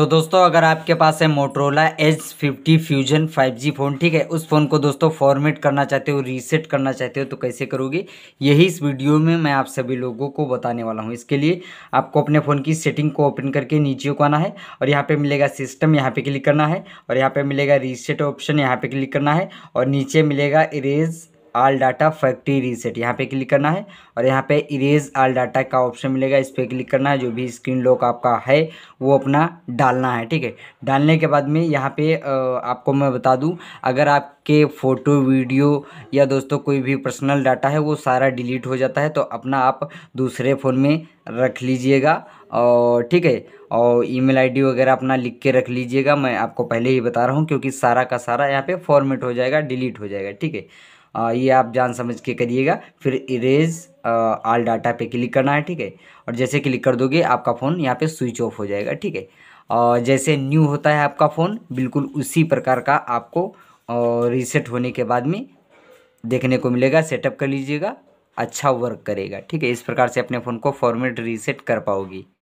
तो दोस्तों अगर आपके पास है Motorola H fifty fusion five G phone ठीक है उस फ़ोन को दोस्तों फॉर्मेट करना चाहते हो रीसेट करना चाहते हो तो कैसे करोगे यही इस वीडियो में मैं आप सभी लोगों को बताने वाला हूँ इसके लिए आपको अपने फ़ोन की सेटिंग को ओपन करके नीचे को आना है और यहाँ पर मिलेगा सिस्टम यहाँ पर क्लिक करना है और यहाँ पर मिलेगा रीसेट ऑप्शन यहाँ पर क्लिक करना है और नीचे मिलेगा erase all data factory reset यहाँ पे क्लिक करना है और यहाँ पे इरेज आल डाटा का ऑप्शन मिलेगा इस पर क्लिक करना है जो भी स्क्रीन लॉक आपका है वो अपना डालना है ठीक है डालने के बाद में यहाँ पे आपको मैं बता दूँ अगर आपके फ़ोटो वीडियो या दोस्तों कोई भी पर्सनल डाटा है वो सारा डिलीट हो जाता है तो अपना आप दूसरे फ़ोन में रख लीजिएगा और ठीक है और ईमेल आईडी वगैरह अपना लिख के रख लीजिएगा मैं आपको पहले ही बता रहा हूँ क्योंकि सारा का सारा यहाँ पे फॉर्मेट हो जाएगा डिलीट हो जाएगा ठीक है ये आप जान समझ के करिएगा फिर इरेज आल डाटा पे क्लिक करना है ठीक है और जैसे क्लिक कर दोगे आपका फ़ोन यहाँ पे स्विच ऑफ हो जाएगा ठीक है और जैसे न्यू होता है आपका फ़ोन बिल्कुल उसी प्रकार का आपको रीसेट होने के बाद में देखने को मिलेगा सेटअप कर लीजिएगा अच्छा वर्क करेगा ठीक है इस प्रकार से अपने फ़ोन को फॉर्मेट रीसेट कर पाओगी